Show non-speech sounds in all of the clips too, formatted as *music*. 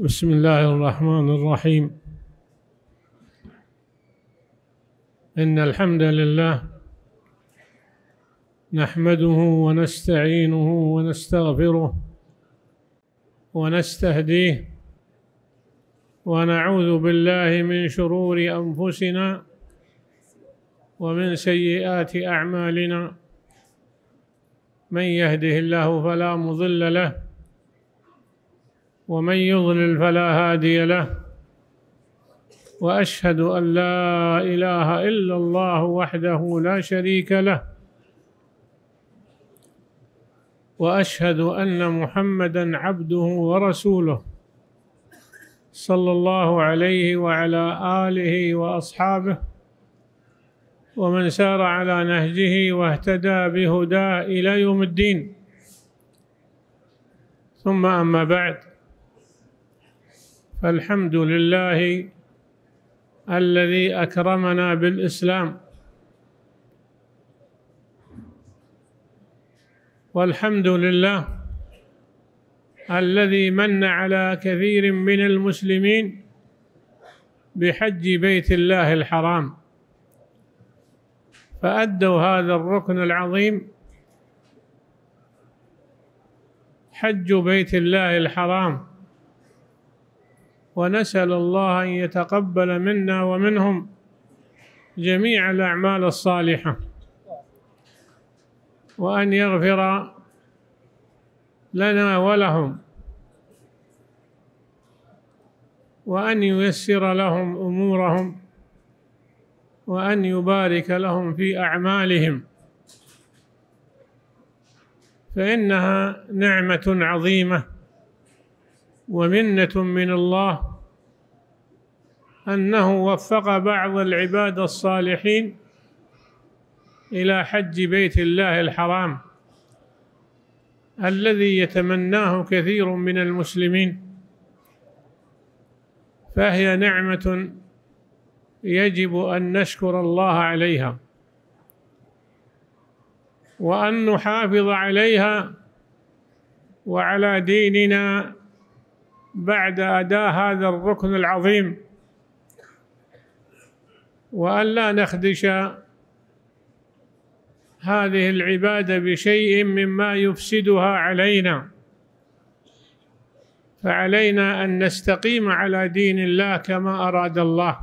بسم الله الرحمن الرحيم إن الحمد لله نحمده ونستعينه ونستغفره ونستهديه ونعوذ بالله من شرور أنفسنا ومن سيئات أعمالنا من يهده الله فلا مضل له ومن يضلل فلا هادي له واشهد ان لا اله الا الله وحده لا شريك له واشهد ان محمدا عبده ورسوله صلى الله عليه وعلى اله واصحابه ومن سار على نهجه واهتدى بهداه الى يوم الدين ثم اما بعد فالحمد لله الذي أكرمنا بالإسلام والحمد لله الذي من على كثير من المسلمين بحج بيت الله الحرام فأدوا هذا الركن العظيم حج بيت الله الحرام ونسأل الله أن يتقبل منا ومنهم جميع الأعمال الصالحة وأن يغفر لنا ولهم وأن ييسر لهم أمورهم وأن يبارك لهم في أعمالهم فإنها نعمة عظيمة ومنة من الله أنه وفق بعض العباد الصالحين إلى حج بيت الله الحرام الذي يتمناه كثير من المسلمين فهي نعمة يجب أن نشكر الله عليها وأن نحافظ عليها وعلى ديننا بعد اداء هذا الركن العظيم والا نخدش هذه العباده بشيء مما يفسدها علينا فعلينا ان نستقيم على دين الله كما اراد الله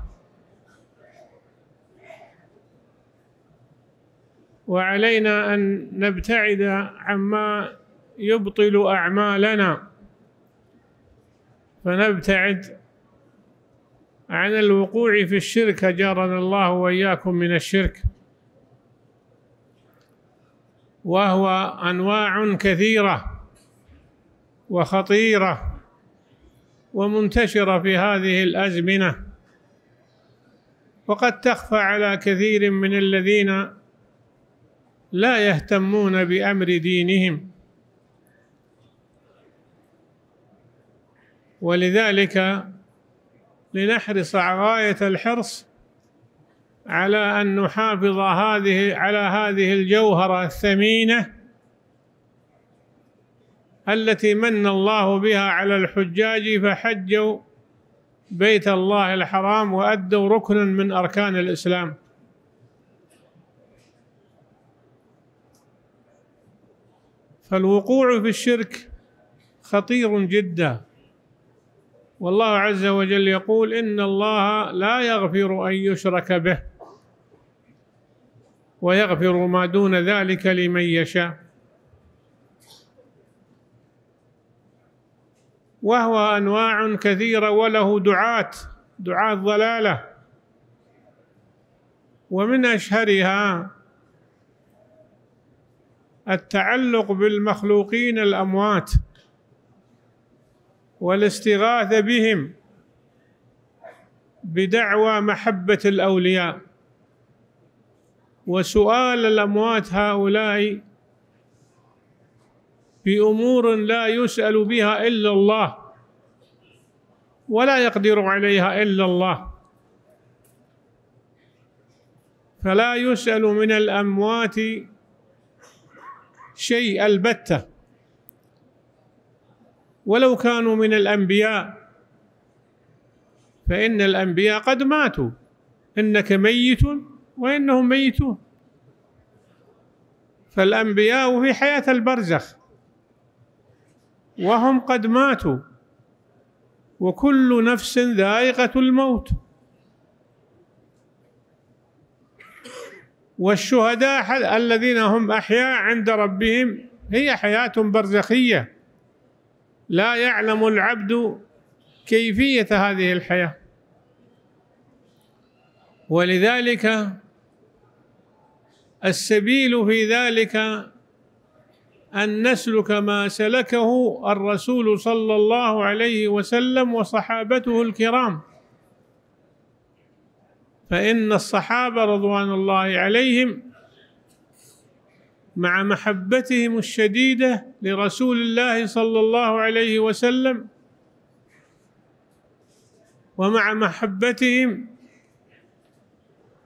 وعلينا ان نبتعد عما يبطل اعمالنا فنبتعد عن الوقوع في الشرك أجارنا الله وإياكم من الشرك وهو أنواع كثيرة وخطيرة ومنتشرة في هذه الأزمنة وقد تخفى على كثير من الذين لا يهتمون بأمر دينهم ولذلك لنحرص غاية الحرص على أن نحافظ هذه على هذه الجوهرة الثمينة التي من الله بها على الحجاج فحجوا بيت الله الحرام وأدوا ركنا من أركان الإسلام فالوقوع في الشرك خطير جدا والله عز وجل يقول إن الله لا يغفر أن يشرك به ويغفر ما دون ذلك لمن يشاء وهو أنواع كثيرة وله دعاة دعاة ضلالة ومن أشهرها التعلق بالمخلوقين الأموات والاستغاثه بهم بدعوى محبه الاولياء وسؤال الاموات هؤلاء بامور لا يسال بها الا الله ولا يقدر عليها الا الله فلا يسال من الاموات شيء البته ولو كانوا من الأنبياء فإن الأنبياء قد ماتوا إنك ميت وإنهم ميتون فالأنبياء في حياة البرزخ وهم قد ماتوا وكل نفس ذائقة الموت والشهداء الذين هم أحياء عند ربهم هي حياة برزخية لا يعلم العبد كيفيه هذه الحياه ولذلك السبيل في ذلك ان نسلك ما سلكه الرسول صلى الله عليه وسلم وصحابته الكرام فان الصحابه رضوان الله عليهم مع محبتهم الشديده لرسول الله صلى الله عليه وسلم ومع محبتهم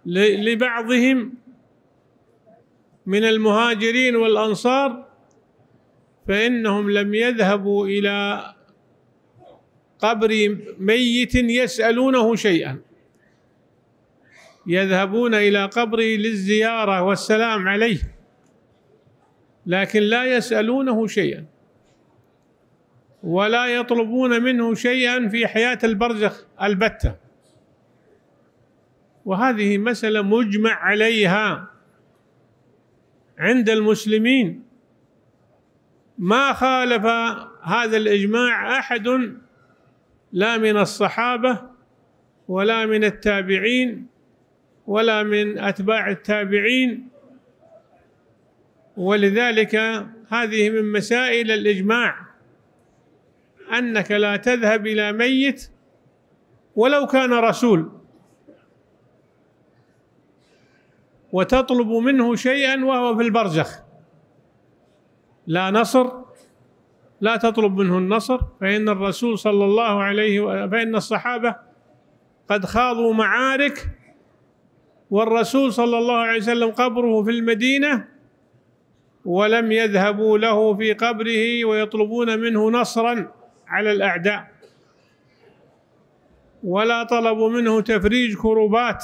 لبعضهم من المهاجرين والانصار فانهم لم يذهبوا الى قبر ميت يسالونه شيئا يذهبون الى قبره للزياره والسلام عليه لكن لا يسألونه شيئا ولا يطلبون منه شيئا في حياة البرزخ البتة وهذه مسألة مجمع عليها عند المسلمين ما خالف هذا الإجماع أحد لا من الصحابة ولا من التابعين ولا من أتباع التابعين ولذلك هذه من مسائل الإجماع أنك لا تذهب إلى ميت ولو كان رسول وتطلب منه شيئا وهو في البرزخ لا نصر لا تطلب منه النصر فإن الرسول صلى الله عليه فإن الصحابة قد خاضوا معارك والرسول صلى الله عليه وسلم قبره في المدينة ولم يذهبوا له في قبره ويطلبون منه نصرا على الاعداء ولا طلبوا منه تفريج كربات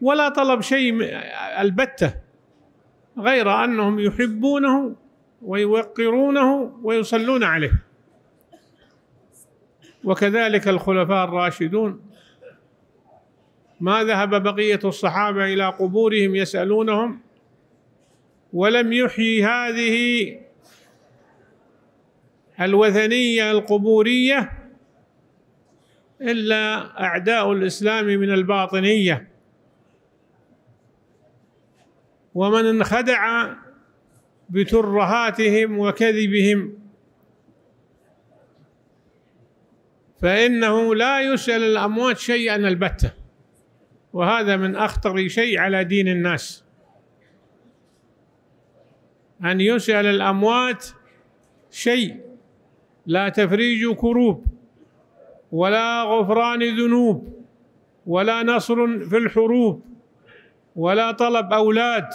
ولا طلب شيء البته غير انهم يحبونه ويوقرونه ويصلون عليه وكذلك الخلفاء الراشدون ما ذهب بقيه الصحابه الى قبورهم يسالونهم ولم يحيي هذه الوثنيه القبوريه الا اعداء الاسلام من الباطنيه ومن انخدع بترهاتهم وكذبهم فإنه لا يسأل الأموات شيئا البتة وهذا من أخطر شيء على دين الناس أن يسأل الأموات شيء لا تفريج كروب ولا غفران ذنوب ولا نصر في الحروب ولا طلب أولاد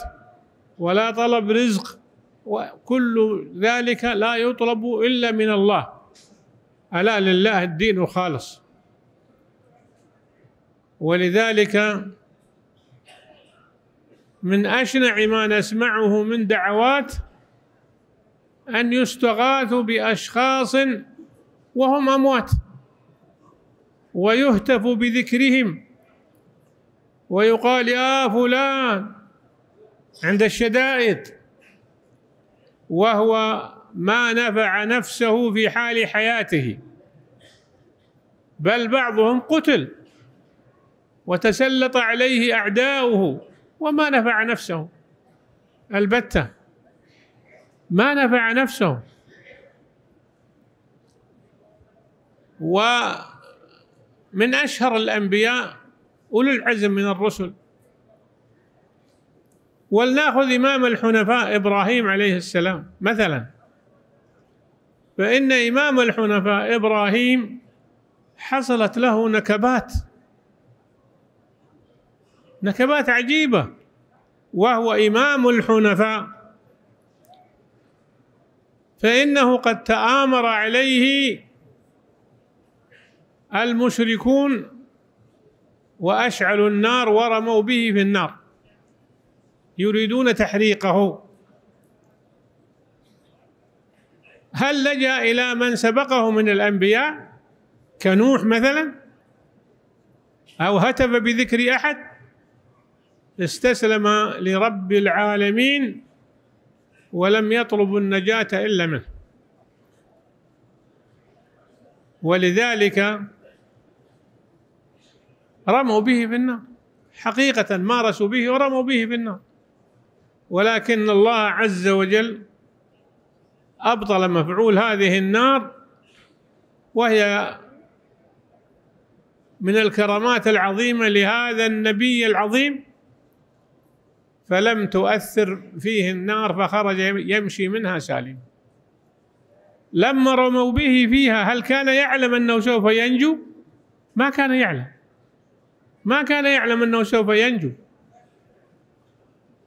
ولا طلب رزق وكل ذلك لا يطلب إلا من الله ألا لله الدين خالص ولذلك من أشنع ما نسمعه من دعوات أن يستغاثوا بأشخاص وهم أموات ويهتف بذكرهم ويقال يا فلان عند الشدائد وهو ما نفع نفسه في حال حياته بل بعضهم قتل وتسلط عليه أعداؤه وما نفع نفسه البتة ما نفع نفسه ومن أشهر الأنبياء أولي العزم من الرسل ولناخذ إمام الحنفاء إبراهيم عليه السلام مثلا فإن إمام الحنفاء إبراهيم حصلت له نكبات نكبات عجيبة وهو إمام الحنفاء فإنه قد تآمر عليه المشركون وأشعلوا النار ورموا به في النار يريدون تحريقه هل لجأ إلى من سبقه من الأنبياء كنوح مثلا أو هتف بذكر أحد استسلم لرب العالمين ولم يطلب النجاة إلا منه ولذلك رموا به في النار حقيقة مارسوا به ورموا به في النار ولكن الله عز وجل أبطل مفعول هذه النار وهي من الكرامات العظيمة لهذا النبي العظيم فلم تؤثر فيه النار فخرج يمشي منها سالم لما رموا به فيها هل كان يعلم انه سوف ينجو؟ ما كان يعلم ما كان يعلم انه سوف ينجو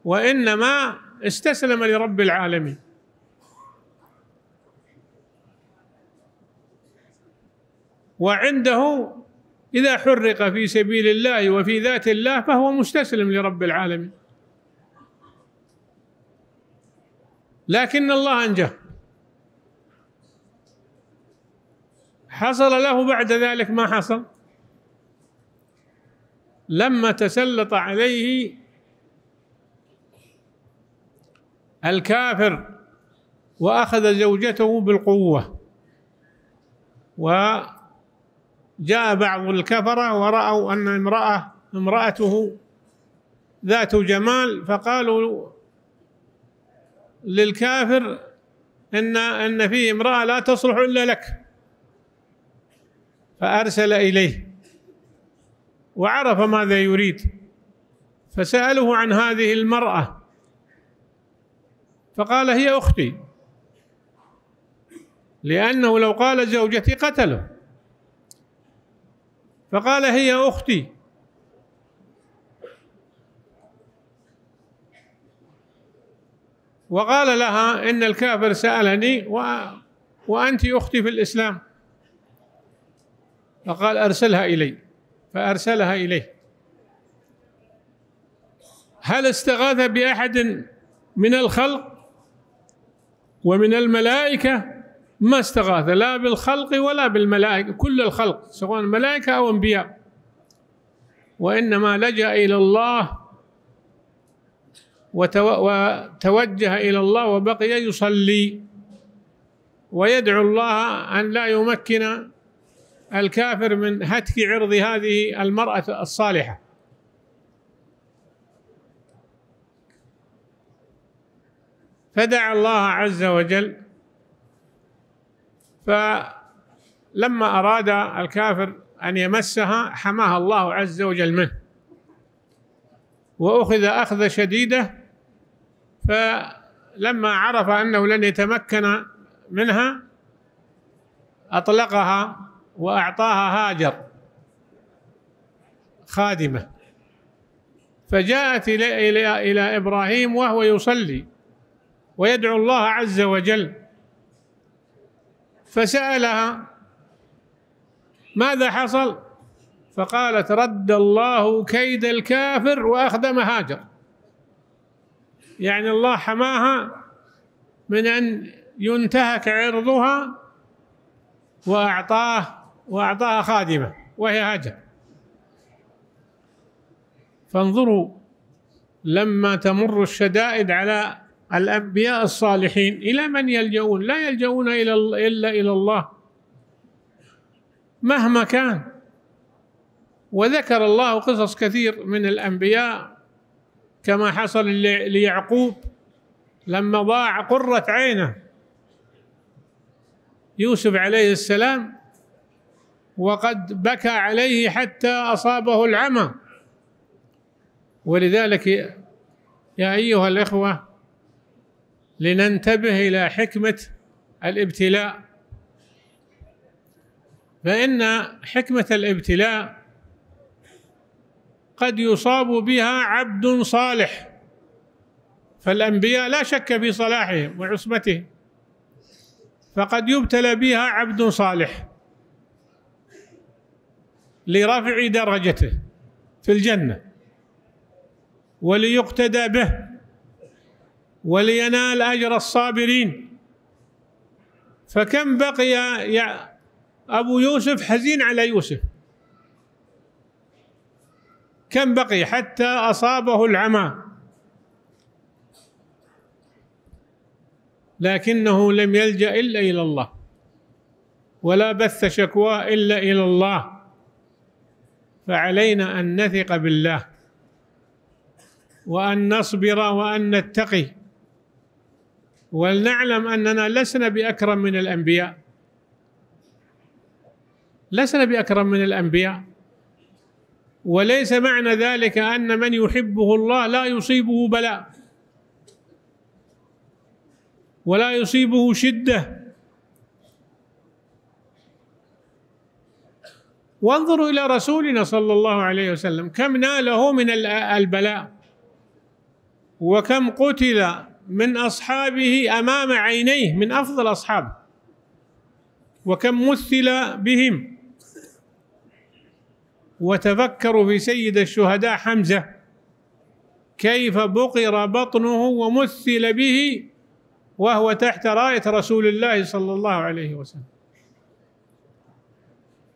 وانما استسلم لرب العالمين وعنده اذا حرق في سبيل الله وفي ذات الله فهو مستسلم لرب العالمين لكن الله أنجاه حصل له بعد ذلك ما حصل لما تسلط عليه الكافر واخذ زوجته بالقوه وجاء بعض الكفره وراوا ان امراه امراته ذات جمال فقالوا للكافر ان ان فيه امراه لا تصلح الا لك فارسل اليه وعرف ماذا يريد فساله عن هذه المراه فقال هي اختي لانه لو قال زوجتي قتله فقال هي اختي وقال لها إن الكافر سألني و وأنت أختي في الإسلام فقال أرسلها إلي فأرسلها إليه هل استغاث بأحد من الخلق ومن الملائكة ما استغاث لا بالخلق ولا بالملائكة كل الخلق سواء ملائكة أو أنبياء وإنما لجأ إلى الله وتوجه الى الله وبقي يصلي ويدعو الله ان لا يمكن الكافر من هتك عرض هذه المراه الصالحه فدعا الله عز وجل فلما اراد الكافر ان يمسها حماها الله عز وجل منه واخذ اخذ شديده فلما عرف أنه لن يتمكن منها أطلقها وأعطاها هاجر خادمة فجاءت إلى, إلى, إلى إبراهيم وهو يصلي ويدعو الله عز وجل فسألها ماذا حصل فقالت رد الله كيد الكافر وأخدم هاجر يعني الله حماها من أن ينتهك عرضها وأعطاه وأعطاها خادمة وهي هاجر فانظروا لما تمر الشدائد على الأنبياء الصالحين إلى من يلجؤون لا يلجؤون إلى إلا إلى الله مهما كان وذكر الله قصص كثير من الأنبياء كما حصل ليعقوب لما ضاع قرة عينه يوسف عليه السلام وقد بكى عليه حتى أصابه العمى ولذلك يا أيها الإخوة لننتبه إلى حكمة الابتلاء فإن حكمة الابتلاء قد يصاب بها عبد صالح فالأنبياء لا شك في صلاحهم وعصمتهم فقد يبتلى بها عبد صالح لرفع درجته في الجنة وليقتدى به ولينال أجر الصابرين فكم بقي يا أبو يوسف حزين على يوسف كم بقي حتى أصابه العمى لكنه لم يلجأ إلا إلى الله ولا بث شكوى إلا إلى الله فعلينا أن نثق بالله وأن نصبر وأن نتقي ولنعلم أننا لسنا بأكرم من الأنبياء لسنا بأكرم من الأنبياء وليس معنى ذلك أن من يحبه الله لا يصيبه بلاء ولا يصيبه شدة وانظروا إلى رسولنا صلى الله عليه وسلم كم ناله من البلاء وكم قتل من أصحابه أمام عينيه من أفضل أصحابه وكم مثل بهم وتفكروا في سيد الشهداء حمزه كيف بقر بطنه ومثل به وهو تحت رايه رسول الله صلى الله عليه وسلم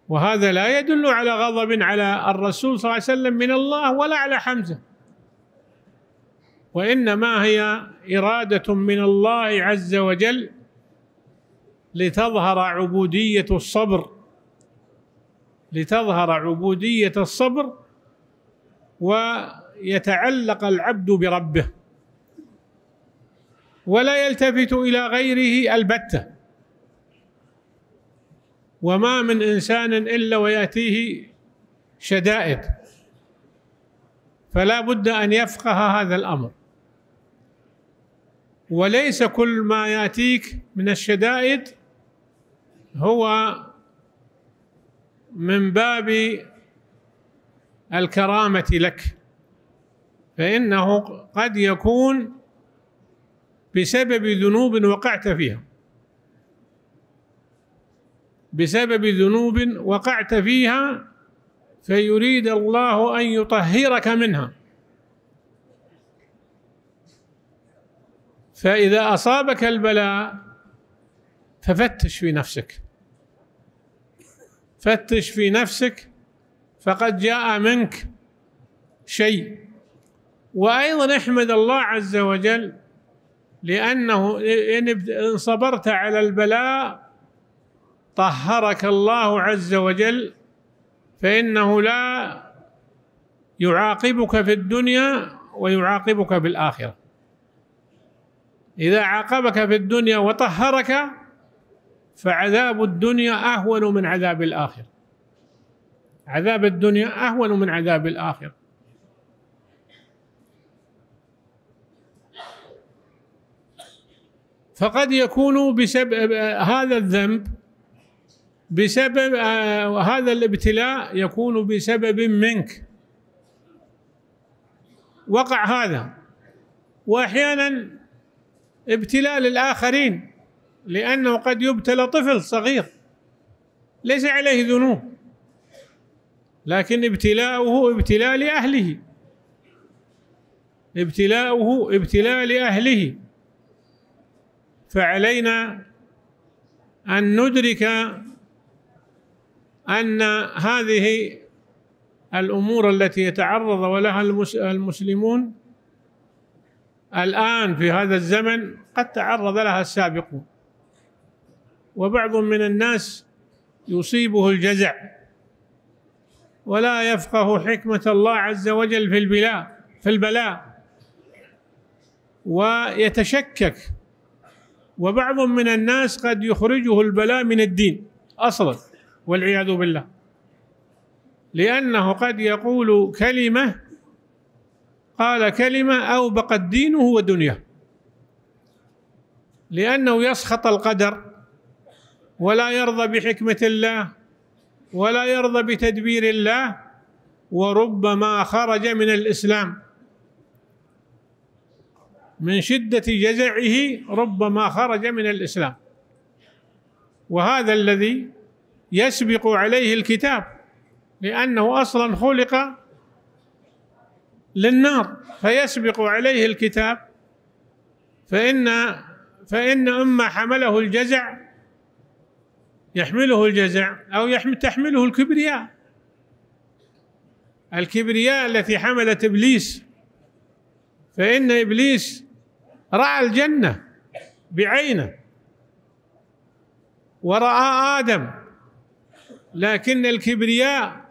وهذا لا يدل على غضب على الرسول صلى الله عليه وسلم من الله ولا على حمزه وانما هي اراده من الله عز وجل لتظهر عبوديه الصبر لتظهر عبودية الصبر ويتعلق العبد بربه ولا يلتفت إلى غيره البتة وما من إنسان إلا ويأتيه شدائد فلا بد أن يفقه هذا الأمر وليس كل ما ياتيك من الشدائد هو من باب الكرامة لك فإنه قد يكون بسبب ذنوب وقعت فيها بسبب ذنوب وقعت فيها فيريد الله أن يطهرك منها فإذا أصابك البلاء ففتش في نفسك فتش في نفسك فقد جاء منك شيء وايضا احمد الله عز وجل لانه ان صبرت على البلاء طهرك الله عز وجل فانه لا يعاقبك في الدنيا ويعاقبك في الاخره اذا عاقبك في الدنيا وطهرك فعذاب الدنيا اهون من عذاب الاخره عذاب الدنيا اهون من عذاب الاخره فقد يكون بسبب هذا الذنب بسبب آه، هذا الابتلاء يكون بسبب منك وقع هذا واحيانا ابتلاء للاخرين لأنه قد يبتلى طفل صغير ليس عليه ذنوب لكن ابتلاؤه ابتلاء لأهله ابتلاؤه ابتلاء لأهله فعلينا أن ندرك أن هذه الأمور التي يتعرض ولها المسلمون الآن في هذا الزمن قد تعرض لها السابقون وبعض من الناس يصيبه الجزع ولا يفقه حكمة الله عز وجل في البلاء في البلاء ويتشكك وبعض من الناس قد يخرجه البلاء من الدين اصلا والعياذ بالله لانه قد يقول كلمه قال كلمه اوبقت دينه ودنياه لانه يسخط القدر ولا يرضى بحكمه الله ولا يرضى بتدبير الله وربما خرج من الاسلام من شده جزعه ربما خرج من الاسلام وهذا الذي يسبق عليه الكتاب لانه اصلا خلق للنار فيسبق عليه الكتاب فإن فإن إما حمله الجزع يحمله الجزع أو تحمله الكبرياء الكبرياء التي حملت إبليس فإن إبليس رأى الجنة بعينه ورأى آدم لكن الكبرياء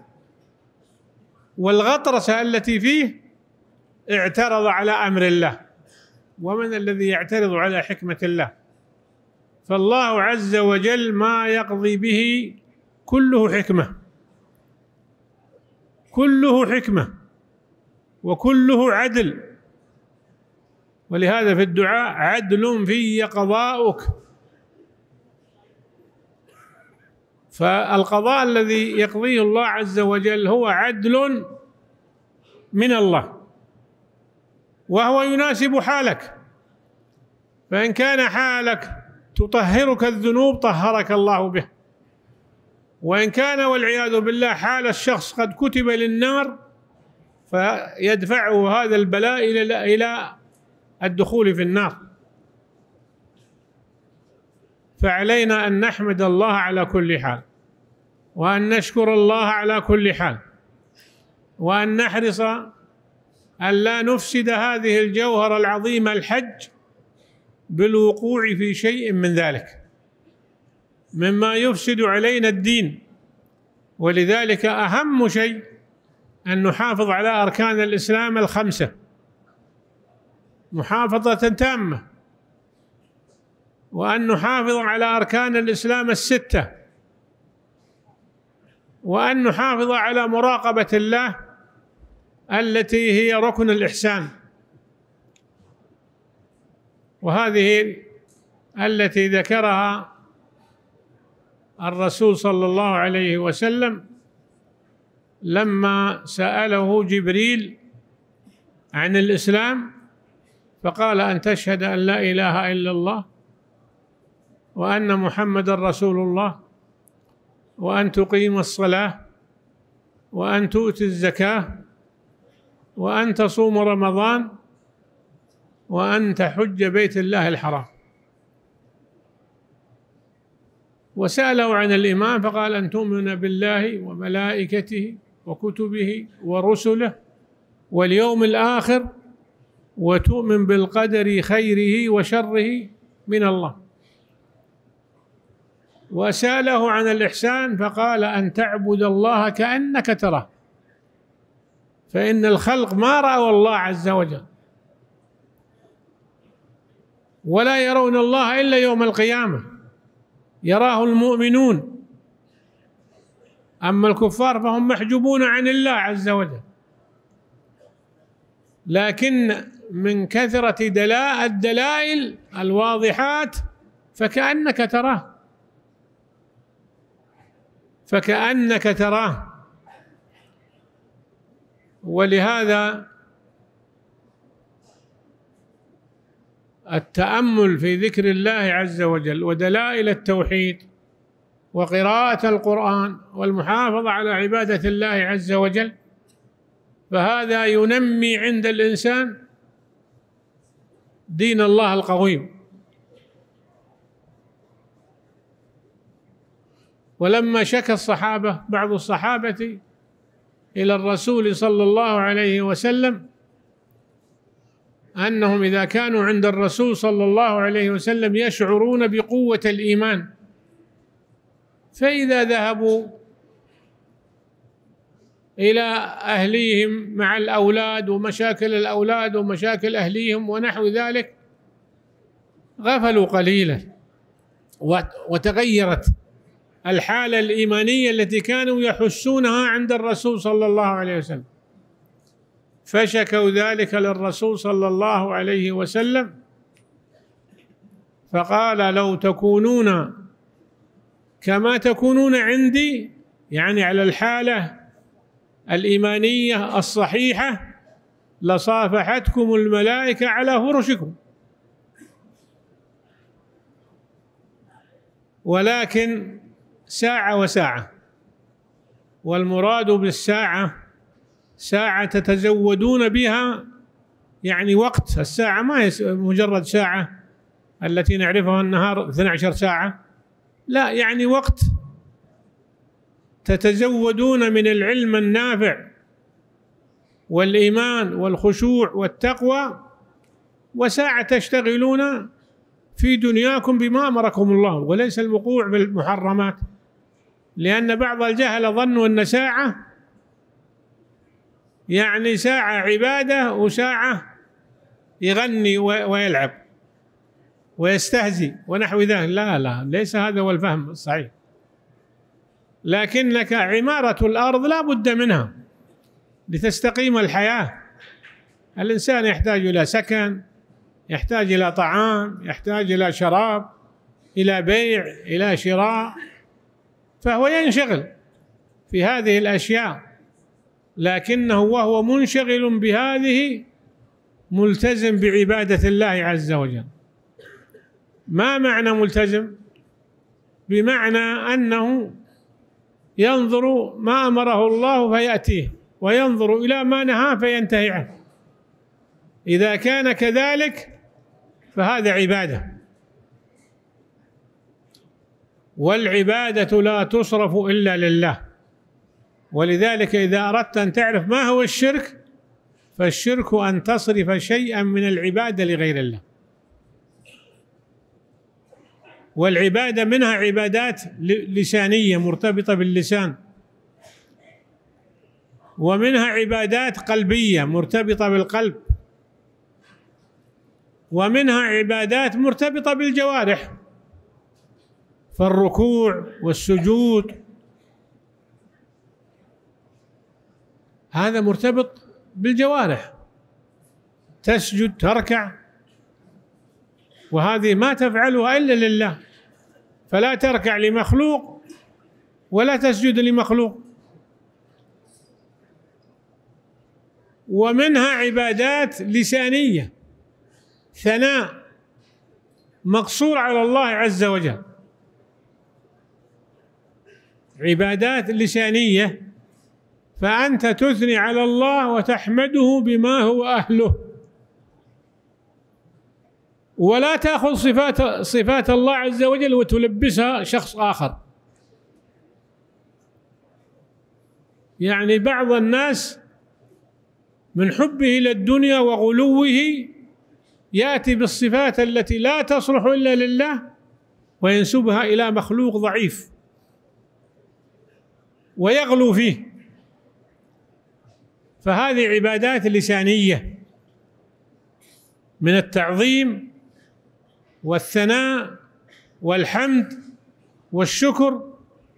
والغطرسة التي فيه اعترض على أمر الله ومن الذي يعترض على حكمة الله فالله عز وجل ما يقضي به كله حكمة كله حكمة وكله عدل ولهذا في الدعاء عدل في قضاؤك فالقضاء الذي يقضيه الله عز وجل هو عدل من الله وهو يناسب حالك فإن كان حالك تطهرك الذنوب طهرك الله به وإن كان والعياذ بالله حال الشخص قد كتب للنار فيدفعه هذا البلاء إلى إلى الدخول في النار فعلينا أن نحمد الله على كل حال وأن نشكر الله على كل حال وأن نحرص أن لا نفسد هذه الجوهرة العظيمة الحج بالوقوع في شيء من ذلك مما يفسد علينا الدين ولذلك اهم شيء ان نحافظ على اركان الاسلام الخمسه محافظه تامه وان نحافظ على اركان الاسلام السته وان نحافظ على مراقبه الله التي هي ركن الاحسان وهذه التي ذكرها الرسول صلى الله عليه وسلم لما سأله جبريل عن الإسلام فقال أن تشهد أن لا إله إلا الله وأن محمد رسول الله وأن تقيم الصلاة وأن تؤتي الزكاة وأن تصوم رمضان وأن تحج بيت الله الحرام وسأله عن الإيمان فقال أن تؤمن بالله وملائكته وكتبه ورسله واليوم الآخر وتؤمن بالقدر خيره وشره من الله وسأله عن الإحسان فقال أن تعبد الله كأنك تراه فإن الخلق ما رأوا الله عز وجل ولا يرون الله الا يوم القيامه يراه المؤمنون اما الكفار فهم محجوبون عن الله عز وجل لكن من كثره دلاء الدلائل الواضحات فكانك تراه فكانك تراه ولهذا التامل في ذكر الله عز وجل ودلائل التوحيد وقراءه القران والمحافظه على عباده الله عز وجل فهذا ينمي عند الانسان دين الله القويم ولما شكى الصحابه بعض الصحابه الى الرسول صلى الله عليه وسلم انهم اذا كانوا عند الرسول صلى الله عليه وسلم يشعرون بقوه الايمان فاذا ذهبوا الى اهليهم مع الاولاد ومشاكل الاولاد ومشاكل اهليهم ونحو ذلك غفلوا قليلا وتغيرت الحاله الايمانيه التي كانوا يحسونها عند الرسول صلى الله عليه وسلم فشكوا ذلك للرسول صلى الله عليه وسلم فقال لو تكونون كما تكونون عندي يعني على الحاله الايمانيه الصحيحه لصافحتكم الملائكه على فرشكم ولكن ساعه وساعه والمراد بالساعه ساعة تتزودون بها يعني وقت الساعة ما هي مجرد ساعة التي نعرفها النهار 12 ساعة لا يعني وقت تتزودون من العلم النافع والإيمان والخشوع والتقوى وساعة تشتغلون في دنياكم بما أمركم الله وليس الوقوع بالمحرمات لأن بعض الجهل ظنوا أن ساعة يعني ساعة عبادة وساعة يغني ويلعب ويستهزي ونحو ذلك لا لا ليس هذا هو الفهم الصحيح لكنك عمارة الأرض لا بد منها لتستقيم الحياة الإنسان يحتاج إلى سكن يحتاج إلى طعام يحتاج إلى شراب إلى بيع إلى شراء فهو ينشغل في هذه الأشياء لكنه وهو منشغل بهذه ملتزم بعبادة الله عز وجل ما معنى ملتزم بمعنى أنه ينظر ما أمره الله فيأتيه وينظر إلى ما نهاه فينتهي عنه إذا كان كذلك فهذا عبادة والعبادة لا تصرف إلا لله ولذلك إذا أردت أن تعرف ما هو الشرك فالشرك أن تصرف شيئا من العبادة لغير الله والعبادة منها عبادات لسانية مرتبطة باللسان ومنها عبادات قلبية مرتبطة بالقلب ومنها عبادات مرتبطة بالجوارح فالركوع والسجود هذا مرتبط بالجوارح تسجد تركع وهذه ما تفعلها الا لله فلا تركع لمخلوق ولا تسجد لمخلوق ومنها عبادات لسانيه ثناء مقصور على الله عز وجل عبادات لسانيه فأنت تثني على الله وتحمده بما هو أهله ولا تأخذ صفات صفات الله عز وجل وتلبسها شخص آخر يعني بعض الناس من حبه إلى الدنيا وغلوه يأتي بالصفات التي لا تصلح إلا لله وينسبها إلى مخلوق ضعيف ويغلو فيه فهذه عبادات لسانيه من التعظيم والثناء والحمد والشكر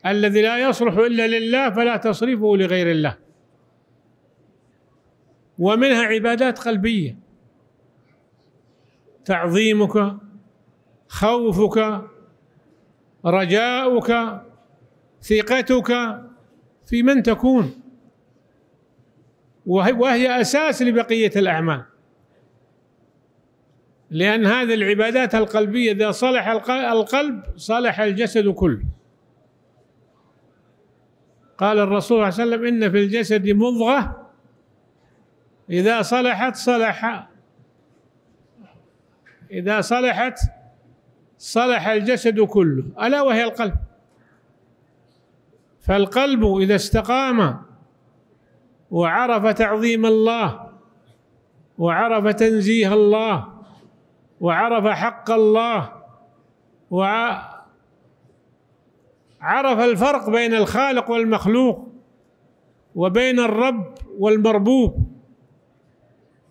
الذي لا يصلح الا لله فلا تصرفه لغير الله ومنها عبادات قلبيه تعظيمك خوفك رجاؤك ثقتك في من تكون وهي اساس لبقيه الاعمال لان هذه العبادات القلبيه اذا صلح القلب صلح الجسد كله قال الرسول صلى الله عليه وسلم ان في الجسد مضغه اذا صلحت صلح اذا صلحت صلح الجسد كله الا وهي القلب فالقلب اذا استقام وعرف تعظيم الله وعرف تنزيه الله وعرف حق الله وعرف الفرق بين الخالق والمخلوق وبين الرب والمربوب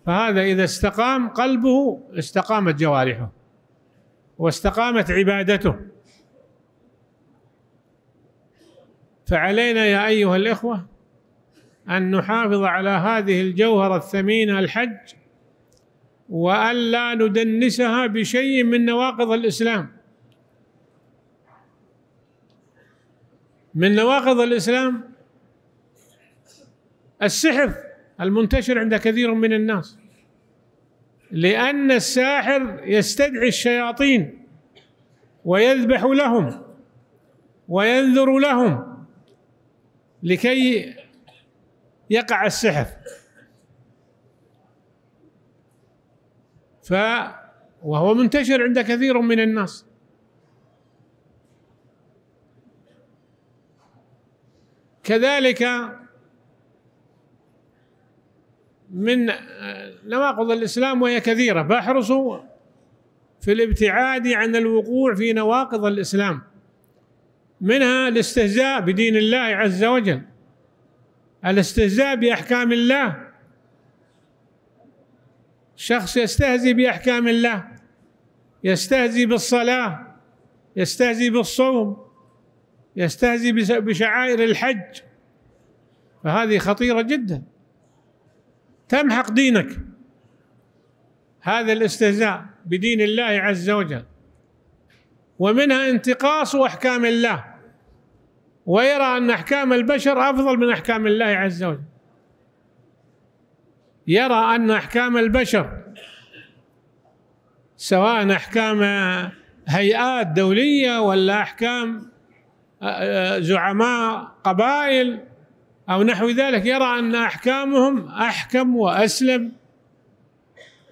فهذا إذا استقام قلبه استقامت جوارحه واستقامت عبادته فعلينا يا أيها الإخوة أن نحافظ على هذه الجوهرة الثمينة الحج وألا ندنسها بشيء من نواقض الإسلام من نواقض الإسلام السحر المنتشر عند كثير من الناس لأن الساحر يستدعي الشياطين ويذبح لهم وينذر لهم لكي يقع السحر ف وهو منتشر عند كثير من الناس كذلك من نواقض الاسلام وهي كثيره فاحرصوا في الابتعاد عن الوقوع في نواقض الاسلام منها الاستهزاء بدين الله عز وجل الاستهزاء باحكام الله شخص يستهزي باحكام الله يستهزي بالصلاه يستهزي بالصوم يستهزي بشعائر الحج فهذه خطيره جدا تمحق دينك هذا الاستهزاء بدين الله عز وجل ومنها انتقاص احكام الله ويرى أن أحكام البشر أفضل من أحكام الله عز وجل يرى أن أحكام البشر سواء أحكام هيئات دولية ولا أحكام آه، آه، زعماء قبائل أو نحو ذلك يرى أن أحكامهم أحكم وأسلم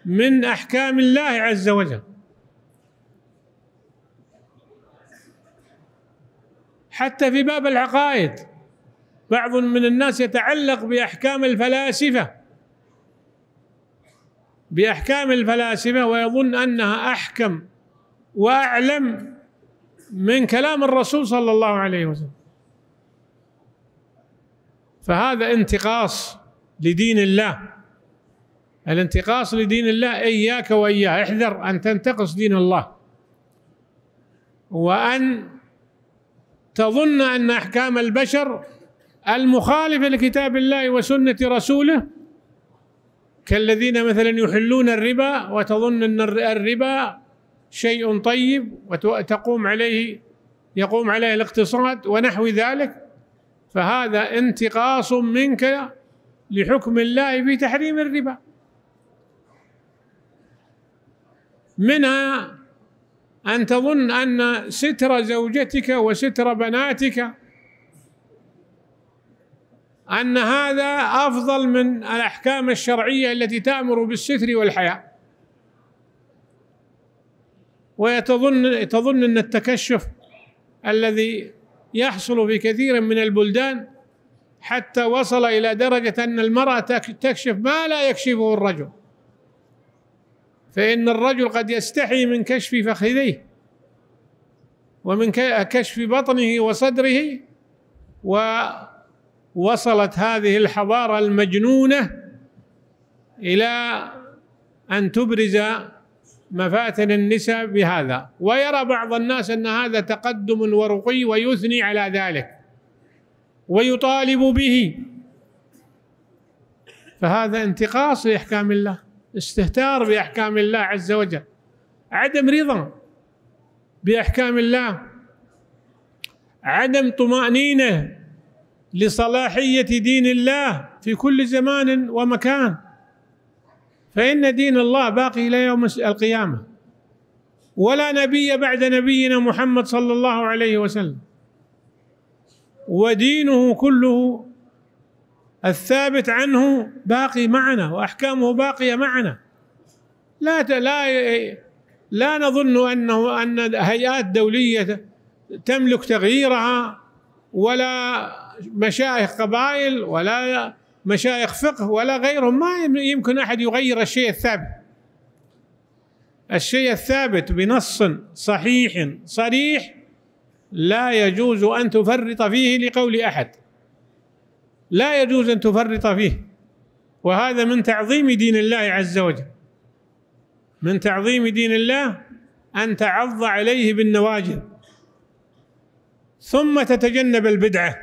من أحكام الله عز وجل حتى في باب العقائد بعض من الناس يتعلق باحكام الفلاسفه باحكام الفلاسفه ويظن انها احكم واعلم من كلام الرسول صلى الله عليه وسلم فهذا انتقاص لدين الله الانتقاص لدين الله اياك واياه احذر ان تنتقص دين الله وان تظن ان احكام البشر المخالفه لكتاب الله وسنه رسوله كالذين مثلا يحلون الربا وتظن ان الربا شيء طيب وتقوم عليه يقوم عليه الاقتصاد ونحو ذلك فهذا انتقاص منك لحكم الله في تحريم الربا منها أن تظن أن ستر زوجتك وستر بناتك أن هذا أفضل من الأحكام الشرعية التي تأمر بالستر والحياء ويتظن تظن أن التكشف الذي يحصل في كثير من البلدان حتى وصل إلى درجة أن المرأة تكشف ما لا يكشفه الرجل فإن الرجل قد يستحي من كشف فخذيه ومن كشف بطنه وصدره ووصلت هذه الحضارة المجنونة إلى أن تبرز مفاتن النساء بهذا ويرى بعض الناس أن هذا تقدم ورقي ويثني على ذلك ويطالب به فهذا انتقاص لإحكام الله استهتار باحكام الله عز وجل عدم رضا باحكام الله عدم طمانينه لصلاحيه دين الله في كل زمان ومكان فان دين الله باقي الى يوم القيامه ولا نبي بعد نبينا محمد صلى الله عليه وسلم ودينه كله الثابت عنه باقي معنا واحكامه باقيه معنا لا لا لا نظن انه ان هيئات دوليه تملك تغييرها ولا مشايخ قبائل ولا مشايخ فقه ولا غيرهم ما يمكن احد يغير الشيء الثابت الشيء الثابت بنص صحيح صريح لا يجوز ان تفرط فيه لقول احد لا يجوز أن تفرط فيه وهذا من تعظيم دين الله عز وجل من تعظيم دين الله أن تعض عليه بالنواجذ ثم تتجنب البدعة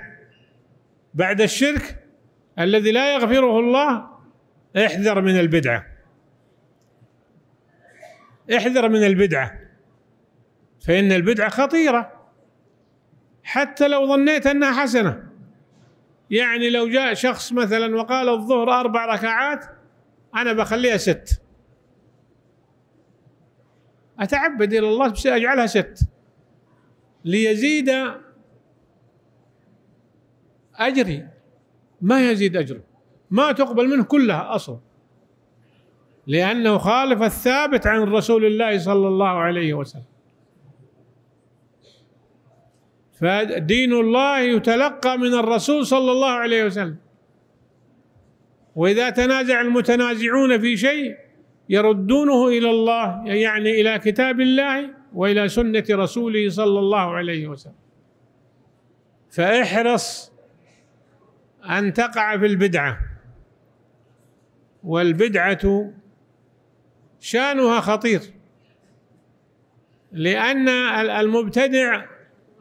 بعد الشرك الذي لا يغفره الله احذر من البدعة احذر من البدعة فإن البدعة خطيرة حتى لو ظنيت أنها حسنة يعني لو جاء شخص مثلا وقال الظهر أربع ركعات أنا بخليها ست أتعبد إلى الله بس أجعلها ست ليزيد أجري ما يزيد أجره ما تقبل منه كلها أصلا لأنه خالف الثابت عن رسول الله صلى الله عليه وسلم فدين الله يتلقى من الرسول صلى الله عليه وسلم واذا تنازع المتنازعون في شيء يردونه الى الله يعني الى كتاب الله والى سنه رسوله صلى الله عليه وسلم فاحرص ان تقع في البدعه والبدعه شانها خطير لان المبتدع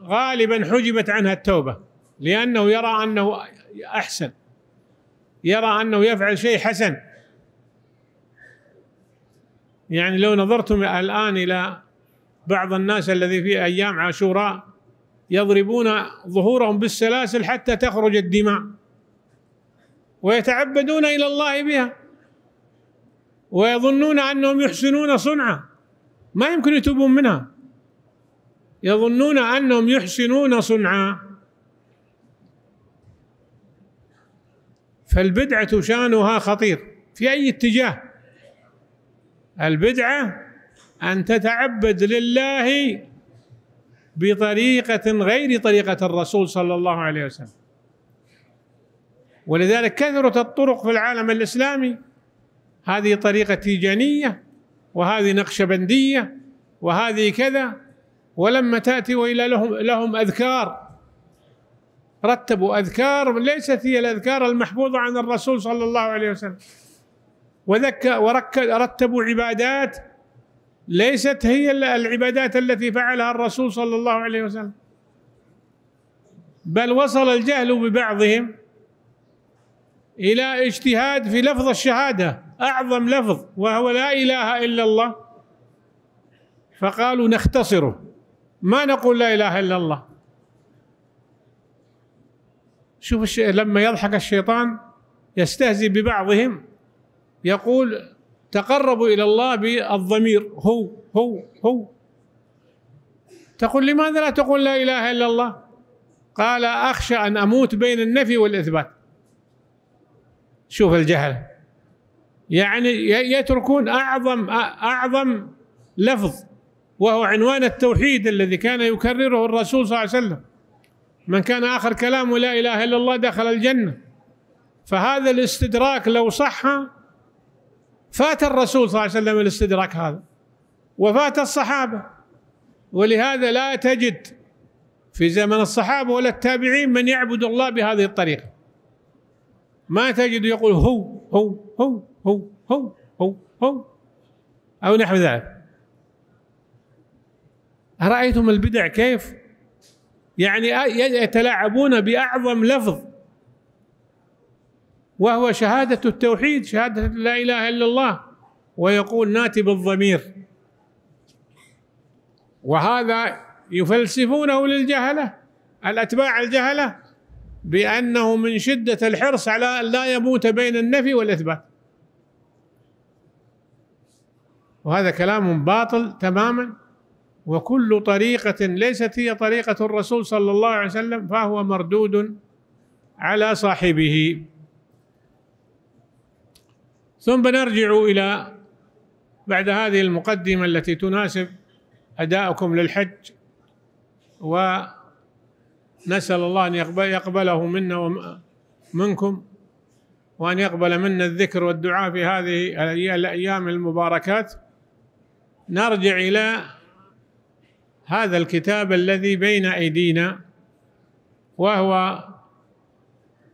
غالبا حجبت عنها التوبه لانه يرى انه احسن يرى انه يفعل شيء حسن يعني لو نظرتم الان الى بعض الناس الذي في ايام عاشوراء يضربون ظهورهم بالسلاسل حتى تخرج الدماء ويتعبدون الى الله بها ويظنون انهم يحسنون صنعه ما يمكن يتوبون منها يظنون انهم يحسنون صنعا فالبدعه شانها خطير في اي اتجاه البدعه ان تتعبد لله بطريقه غير طريقه الرسول صلى الله عليه وسلم ولذلك كثره الطرق في العالم الاسلامي هذه طريقه تيجانيه وهذه نقشبنديه وهذه كذا ولما تأتي وإلى لهم, لهم أذكار رتبوا أذكار ليست هي الأذكار المحفوظة عن الرسول صلى الله عليه وسلم وذكر ورتبوا عبادات ليست هي العبادات التي فعلها الرسول صلى الله عليه وسلم بل وصل الجهل ببعضهم الى اجتهاد في لفظ الشهاده اعظم لفظ وهو لا اله الا الله فقالوا نختصره ما نقول لا اله الا الله شوف الشيء لما يضحك الشيطان يستهزئ ببعضهم يقول تقربوا الى الله بالضمير هو هو هو تقول لماذا لا تقول لا اله الا الله قال اخشى ان اموت بين النفي والاثبات شوف الجهل يعني يتركون اعظم اعظم لفظ وهو عنوان التوحيد الذي كان يكرره الرسول صلى الله عليه وسلم من كان آخر كلامه لا إله إلا الله دخل الجنة فهذا الاستدراك لو صح فات الرسول صلى الله عليه وسلم الاستدراك هذا وفات الصحابة ولهذا لا تجد في زمن الصحابة ولا التابعين من يعبد الله بهذه الطريقة ما تجد يقول هو هو هو هو هو هو هو أو نحو ذلك أرأيتم البدع كيف يعني يتلاعبون بأعظم لفظ وهو شهادة التوحيد شهادة لا إله إلا الله ويقول ناتي بالضمير وهذا يفلسفونه للجهلة الأتباع الجهلة بأنه من شدة الحرص على أن لا يموت بين النفي والإثبات وهذا كلام باطل تماما وكل طريقة ليست هي طريقة الرسول صلى الله عليه وسلم فهو مردود على صاحبه ثم نرجع إلى بعد هذه المقدمة التي تناسب أداءكم للحج ونسأل الله أن يقبله منا ومنكم وأن يقبل منا الذكر والدعاء في هذه الأيام المباركات نرجع إلى هذا الكتاب الذي بين أيدينا وهو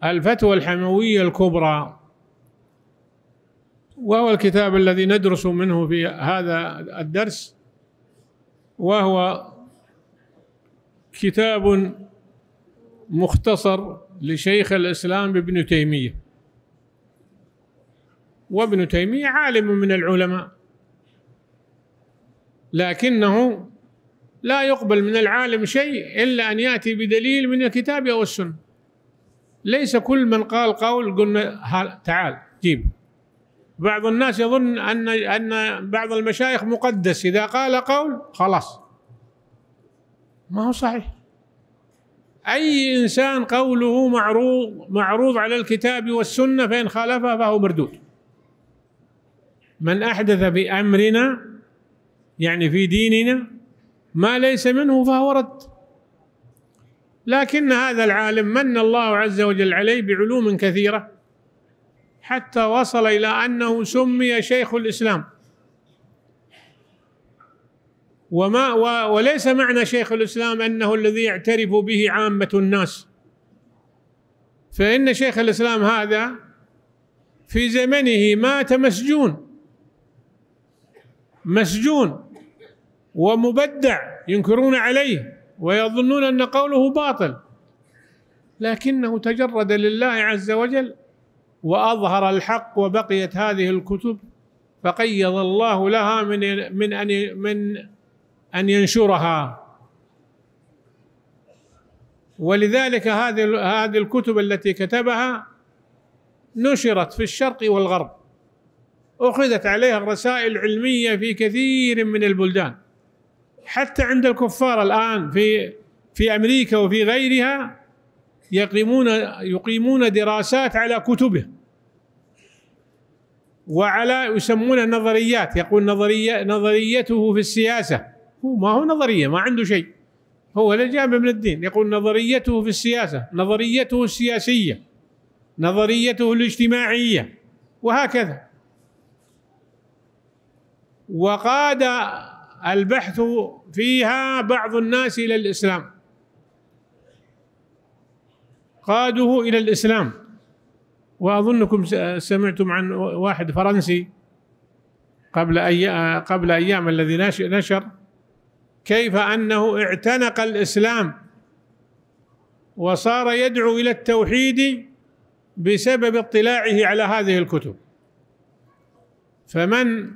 الفتوى الحموية الكبرى وهو الكتاب الذي ندرس منه في هذا الدرس وهو كتاب مختصر لشيخ الإسلام ابن تيمية وابن تيمية عالم من العلماء لكنه لا يقبل من العالم شيء إلا أن يأتي بدليل من الكتاب أو السنة ليس كل من قال قول قلنا تعال جيب بعض الناس يظن أن أن بعض المشايخ مقدس إذا قال قول خلاص ما هو صحيح أي إنسان قوله معروض معروض على الكتاب والسنة فإن خالفها فهو مردود من أحدث بأمرنا يعني في ديننا ما ليس منه فهو رد لكن هذا العالم من الله عز وجل عليه بعلوم كثيره حتى وصل الى انه سمي شيخ الاسلام وما وليس معنى شيخ الاسلام انه الذي يعترف به عامه الناس فان شيخ الاسلام هذا في زمنه مات مسجون مسجون ومبدع ينكرون عليه ويظنون ان قوله باطل لكنه تجرد لله عز وجل واظهر الحق وبقيت هذه الكتب فقيض الله لها من من ان من ان ينشرها ولذلك هذه هذه الكتب التي كتبها نشرت في الشرق والغرب اخذت عليها الرسائل العلميه في كثير من البلدان حتى عند الكفار الآن في في أمريكا وفي غيرها يقيمون يقيمون دراسات على كتبه وعلى يسمونها نظريات يقول نظرية نظريته في السياسة هو ما هو نظرية ما عنده شيء هو لا جانب من الدين يقول نظريته في السياسة نظريته السياسية نظريته الاجتماعية وهكذا وقاد البحث فيها بعض الناس الى الاسلام قاده الى الاسلام واظنكم سمعتم عن واحد فرنسي قبل أي... قبل ايام الذي نشر كيف انه اعتنق الاسلام وصار يدعو الى التوحيد بسبب اطلاعه على هذه الكتب فمن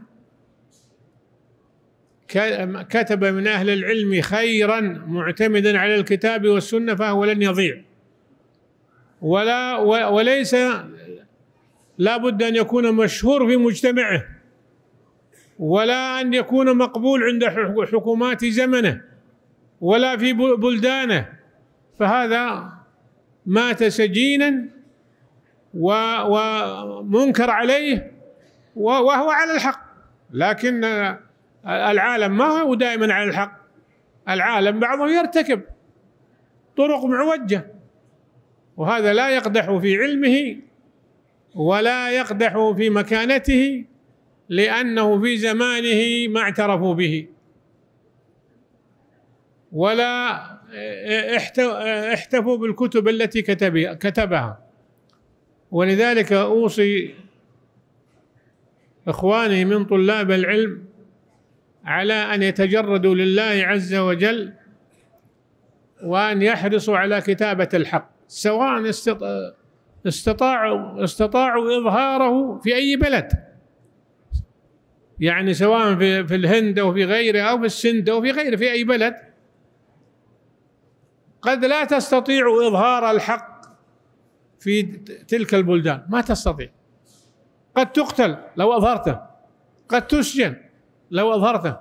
كتب من أهل العلم خيرا معتمدا على الكتاب والسنة فهو لن يضيع ولا وليس لا بد أن يكون مشهور في مجتمعه ولا أن يكون مقبول عند حكومات زمنه ولا في بلدانه فهذا مات سجينا ومنكر عليه وهو على الحق لكن العالم ما هو دائما على الحق العالم بعضهم يرتكب طرق معوجة وهذا لا يقدح في علمه ولا يقدح في مكانته لأنه في زمانه ما اعترفوا به ولا احتفوا بالكتب التي كتبها ولذلك أوصي إخواني من طلاب العلم على أن يتجردوا لله عز وجل وأن يحرصوا على كتابة الحق سواء استطاعوا استطاعوا إظهاره في أي بلد يعني سواء في, في الهند أو في غيره أو في السند أو في غيره في أي بلد قد لا تستطيع إظهار الحق في تلك البلدان ما تستطيع قد تقتل لو أظهرته قد تسجن لو أظهرته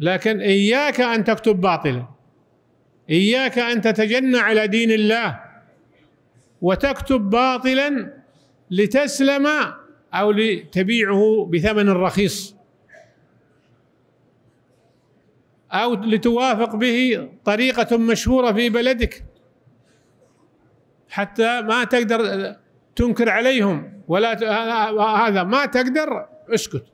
لكن إياك أن تكتب باطلا إياك أن تتجنى على دين الله وتكتب باطلا لتسلم أو لتبيعه بثمن رخيص أو لتوافق به طريقة مشهورة في بلدك حتى ما تقدر تنكر عليهم ولا هذا ما تقدر اسكت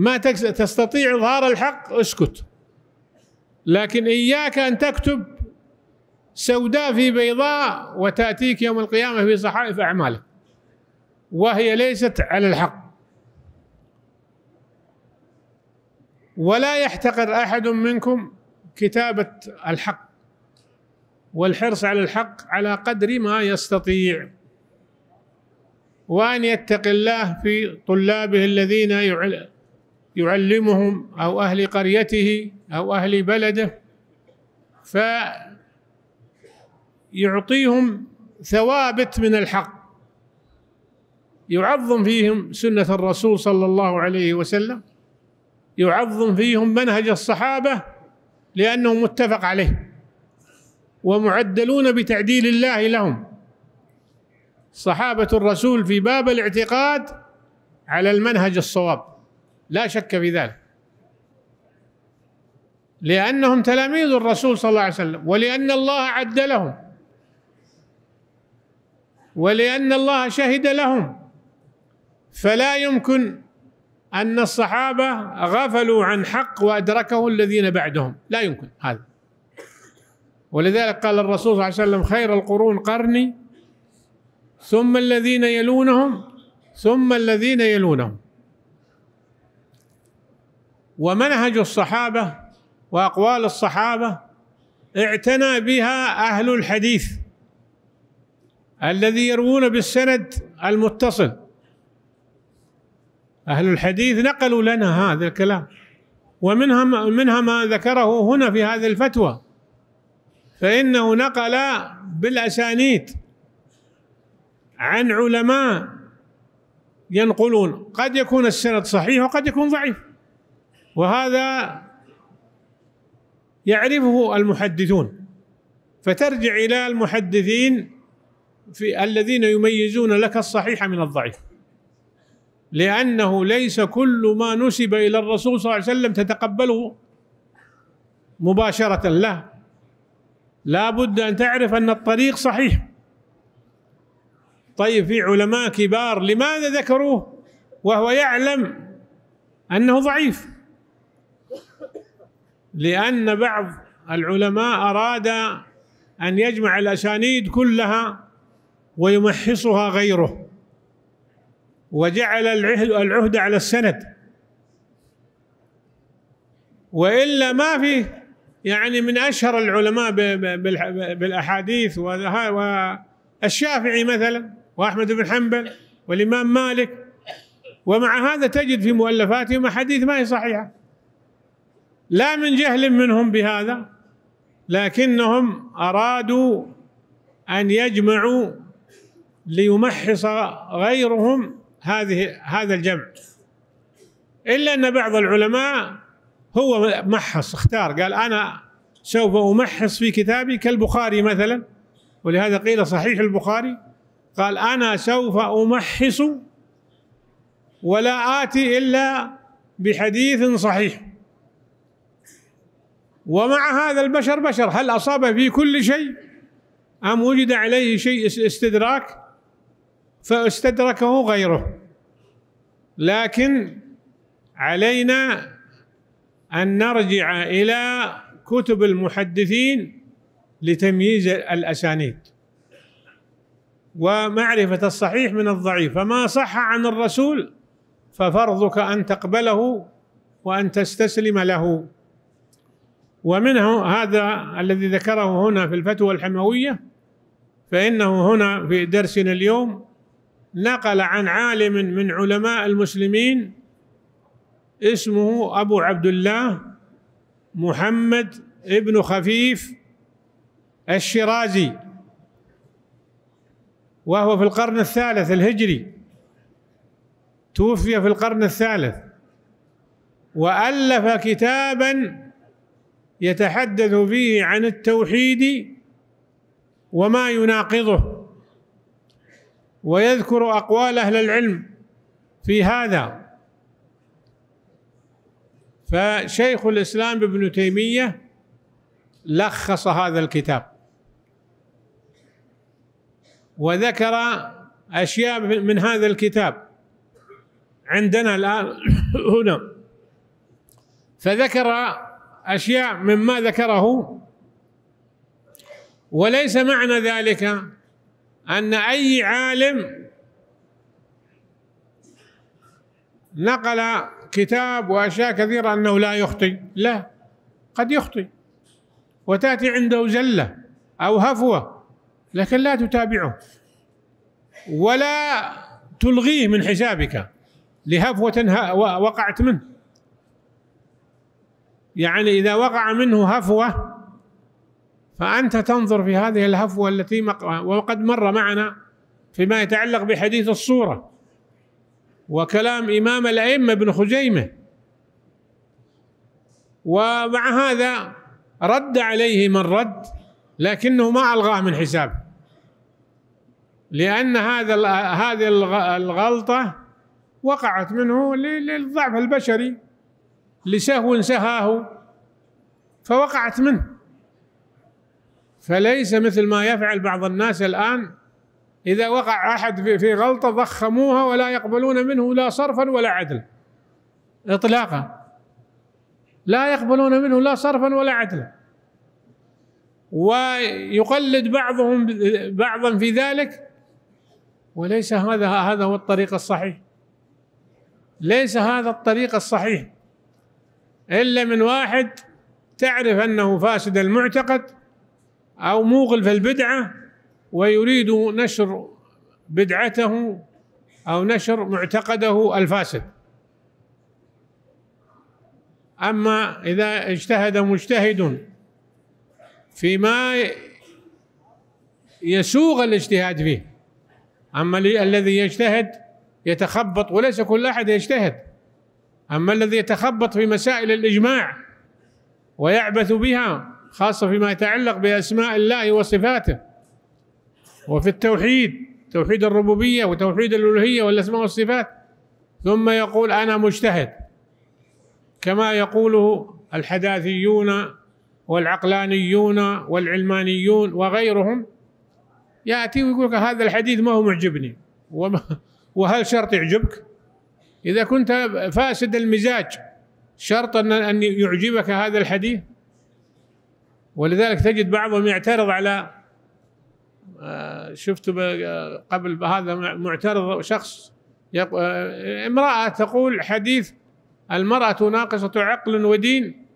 ما تستطيع إظهار الحق اسكت لكن إياك أن تكتب سوداء في بيضاء وتأتيك يوم القيامة في صحائف أعمالك وهي ليست على الحق ولا يحتقر أحد منكم كتابة الحق والحرص على الحق على قدر ما يستطيع وأن يتقي الله في طلابه الذين يعلمهم او اهل قريته او اهل بلده فيعطيهم ثوابت من الحق يعظم فيهم سنه الرسول صلى الله عليه وسلم يعظم فيهم منهج الصحابه لانه متفق عليه ومعدلون بتعديل الله لهم صحابه الرسول في باب الاعتقاد على المنهج الصواب لا شك في ذلك لأنهم تلاميذ الرسول صلى الله عليه وسلم ولأن الله عد لهم ولأن الله شهد لهم فلا يمكن أن الصحابة غفلوا عن حق وأدركه الذين بعدهم لا يمكن هذا ولذلك قال الرسول صلى الله عليه وسلم خير القرون قرني ثم الذين يلونهم ثم الذين يلونهم ومنهج الصحابه واقوال الصحابه اعتنى بها اهل الحديث الذي يروون بالسند المتصل اهل الحديث نقلوا لنا هذا الكلام ومنها منها ما ذكره هنا في هذه الفتوى فانه نقل بالاسانيد عن علماء ينقلون قد يكون السند صحيح وقد يكون ضعيف وهذا يعرفه المحدثون فترجع الى المحدثين في الذين يميزون لك الصحيح من الضعيف لانه ليس كل ما نسب الى الرسول صلى الله عليه وسلم تتقبله مباشره له لا بد ان تعرف ان الطريق صحيح طيب في علماء كبار لماذا ذكروه وهو يعلم انه ضعيف لأن بعض العلماء أراد أن يجمع الأسانيد كلها ويمحصها غيره وجعل العهد على السند وإلا ما فيه يعني من أشهر العلماء بالأحاديث والشافعي مثلا وأحمد بن حنبل والإمام مالك ومع هذا تجد في مؤلفاتهم أحاديث ما هي صحيحة لا من جهل منهم بهذا لكنهم ارادوا ان يجمعوا ليمحص غيرهم هذه هذا الجمع الا ان بعض العلماء هو محص اختار قال انا سوف امحص في كتابي كالبخاري مثلا ولهذا قيل صحيح البخاري قال انا سوف امحص ولا اتي الا بحديث صحيح ومع هذا البشر بشر هل أصاب في كل شيء أم وجد عليه شيء استدراك فاستدركه غيره لكن علينا أن نرجع إلى كتب المحدثين لتمييز الأسانيد ومعرفة الصحيح من الضعيف فما صح عن الرسول ففرضك أن تقبله وأن تستسلم له ومنه هذا الذي ذكره هنا في الفتوى الحموية فإنه هنا في درسنا اليوم نقل عن عالم من علماء المسلمين اسمه أبو عبد الله محمد ابن خفيف الشيرازي وهو في القرن الثالث الهجري توفي في القرن الثالث وألف كتابا يتحدث فيه عن التوحيد وما يناقضه ويذكر اقوال اهل العلم في هذا فشيخ الاسلام ابن تيميه لخص هذا الكتاب وذكر اشياء من هذا الكتاب عندنا الان *coughs* هنا فذكر أشياء مما ذكره وليس معنى ذلك أن أي عالم نقل كتاب وأشياء كثيرة أنه لا يخطي لا قد يخطي وتأتي عنده زلة أو هفوة لكن لا تتابعه ولا تلغيه من حسابك لهفوة وقعت منه يعني إذا وقع منه هفوة فأنت تنظر في هذه الهفوة التي وقد مر معنا فيما يتعلق بحديث الصورة وكلام إمام الأئمة ابن خزيمة ومع هذا رد عليه من رد لكنه ما ألغاه من حسابه لأن هذا هذه الغلطة وقعت منه للضعف البشري لسهو سهاه فوقعت منه فليس مثل ما يفعل بعض الناس الآن إذا وقع أحد في غلطة ضخموها ولا يقبلون منه لا صرفا ولا عدلا إطلاقا لا يقبلون منه لا صرفا ولا عدلا ويقلد بعضهم بعضا في ذلك وليس هذا هذا هو الطريق الصحيح ليس هذا الطريق الصحيح إلا من واحد تعرف أنه فاسد المعتقد أو موغل في البدعة ويريد نشر بدعته أو نشر معتقده الفاسد أما إذا اجتهد مجتهد فيما يسوغ الاجتهاد فيه أما الذي يجتهد يتخبط وليس كل أحد يجتهد أما الذي يتخبط في مسائل الإجماع ويعبث بها خاصة فيما يتعلق بأسماء الله وصفاته وفي التوحيد توحيد الربوبية وتوحيد الألوهية والأسماء والصفات ثم يقول أنا مجتهد كما يقوله الحداثيون والعقلانيون والعلمانيون وغيرهم يأتي ويقول هذا الحديث ما هو معجبني وما وهل شرط يعجبك؟ إذا كنت فاسد المزاج شرط أن يعجبك هذا الحديث ولذلك تجد بعضهم يعترض على آه، شفت آه، قبل هذا معترض شخص آه، امرأة تقول حديث المرأة ناقصة عقل ودين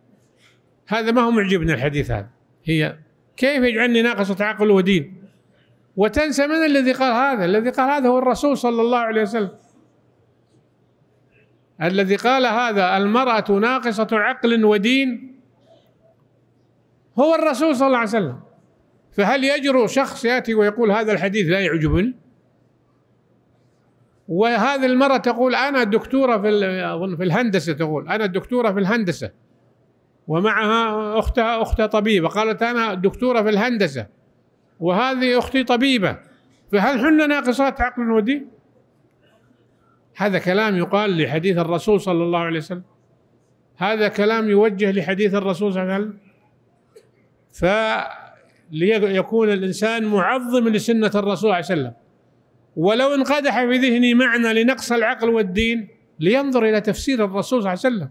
هذا ما هو معجبني الحديث هذا هي كيف يجعلني ناقصة عقل ودين وتنسى من الذي قال هذا الذي قال هذا هو الرسول صلى الله عليه وسلم الذي قال هذا المرأة ناقصة عقل ودين هو الرسول صلى الله عليه وسلم فهل يجرؤ شخص يأتي ويقول هذا الحديث لا يعجبني وهذه المرأة تقول أنا دكتورة في أظن في الهندسة تقول أنا دكتورة في الهندسة ومعها أختها أختها طبيبة قالت أنا دكتورة في الهندسة وهذه أختي طبيبة فهل حنا ناقصات عقل ودين؟ هذا كلام يقال لحديث الرسول صلى الله عليه وسلم هذا كلام يوجه لحديث الرسول صلى الله عليه وسلم فليكون الإنسان معظم لسنة الرسول صلى الله عليه وسلم ولو انقدح في ذهني معنى لنقص العقل والدين لينظر إلى تفسير الرسول صلى الله عليه وسلم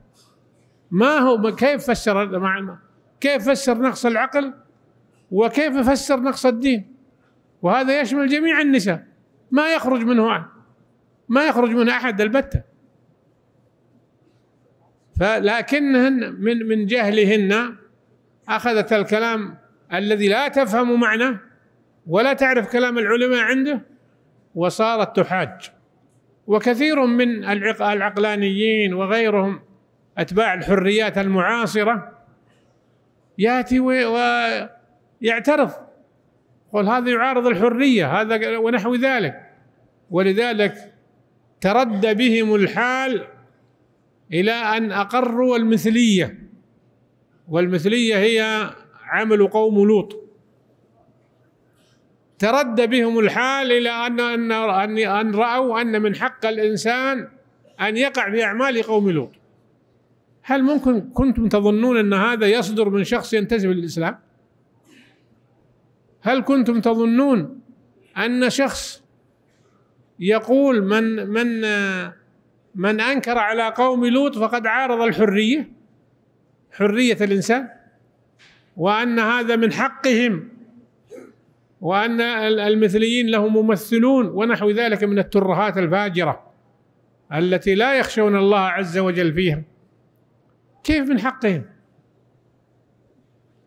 ما هو كيف فسر معنى كيف فسر نقص العقل وكيف فسر نقص الدين وهذا يشمل جميع النساء ما يخرج منه احد ما يخرج منها احد البته فلكنهن من من جهلهن اخذت الكلام الذي لا تفهم معناه ولا تعرف كلام العلماء عنده وصارت تحاج وكثير من العقلانيين وغيرهم اتباع الحريات المعاصره ياتي ويعترض يقول هذا يعارض الحريه هذا ونحو ذلك ولذلك ترد بهم الحال الى ان اقروا المثليه والمثليه هي عمل قوم لوط ترد بهم الحال الى ان ان ان, أن راوا ان من حق الانسان ان يقع في اعمال قوم لوط هل ممكن كنتم تظنون ان هذا يصدر من شخص ينتسب للاسلام؟ هل كنتم تظنون ان شخص يقول من من من انكر على قوم لوط فقد عارض الحريه حريه الانسان وان هذا من حقهم وان المثليين لهم ممثلون ونحو ذلك من الترهات الفاجره التي لا يخشون الله عز وجل فيها كيف من حقهم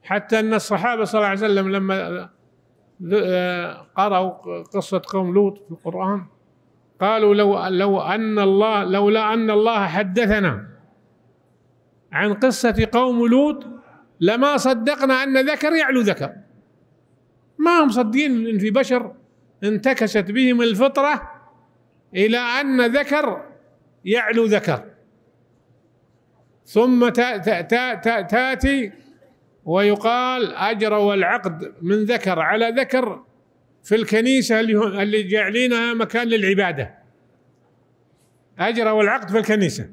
حتى ان الصحابه صلى الله عليه وسلم لما آه، قرأوا قصة قوم لوط في القرآن قالوا لو لو أن الله لولا أن الله حدثنا عن قصة قوم لوط لما صدقنا أن ذكر يعلو ذكر ما هم مصدقين إن في بشر انتكست بهم الفطرة إلى أن ذكر يعلو ذكر ثم تاتي ويقال اجروا العقد من ذكر على ذكر في الكنيسة اللي, اللي جاعلينها مكان للعبادة أجروا العقد في الكنيسة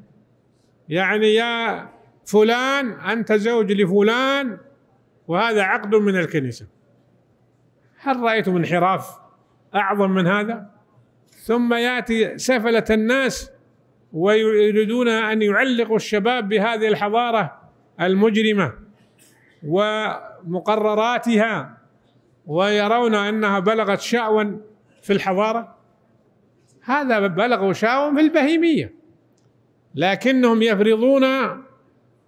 يعني يا فلان أنت زوج لفلان وهذا عقد من الكنيسة هل رأيتم انحراف أعظم من هذا ثم يأتي سفلة الناس ويريدون أن يعلقوا الشباب بهذه الحضارة المجرمة ومقرراتها ويرون انها بلغت شأوا في الحضاره هذا بلغوا شأوا في البهيميه لكنهم يفرضون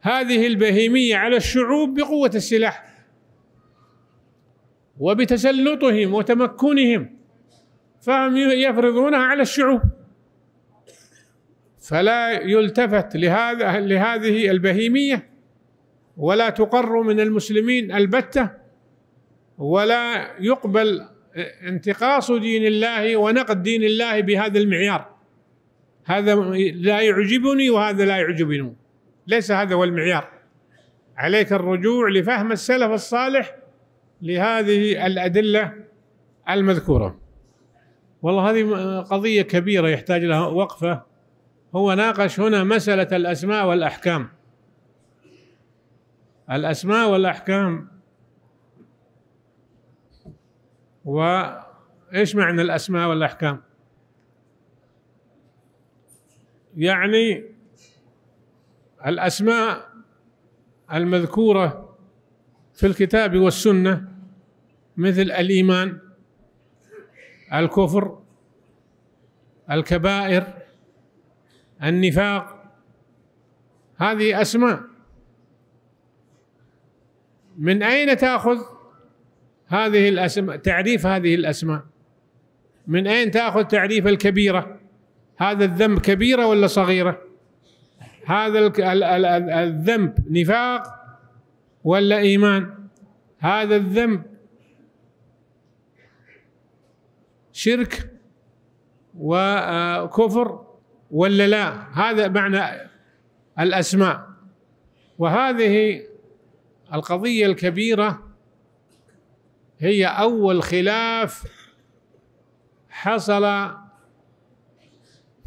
هذه البهيميه على الشعوب بقوه السلاح وبتسلطهم وتمكنهم فهم يفرضونها على الشعوب فلا يلتفت لهذا لهذه البهيميه ولا تقر من المسلمين البته ولا يقبل انتقاص دين الله ونقد دين الله بهذا المعيار هذا لا يعجبني وهذا لا يعجبني ليس هذا هو المعيار عليك الرجوع لفهم السلف الصالح لهذه الأدلة المذكورة والله هذه قضية كبيرة يحتاج لها وقفة هو ناقش هنا مسألة الأسماء والأحكام الأسماء والأحكام وإيش معنى الأسماء والأحكام يعني الأسماء المذكورة في الكتاب والسنة مثل الإيمان الكفر الكبائر النفاق هذه أسماء من أين تأخذ هذه الاسماء تعريف هذه الاسماء من اين تاخذ تعريف الكبيره هذا الذنب كبيره ولا صغيره هذا الذنب نفاق ولا ايمان هذا الذنب شرك وكفر آه، ولا لا هذا معنى الاسماء وهذه القضيه الكبيره هي أول خلاف حصل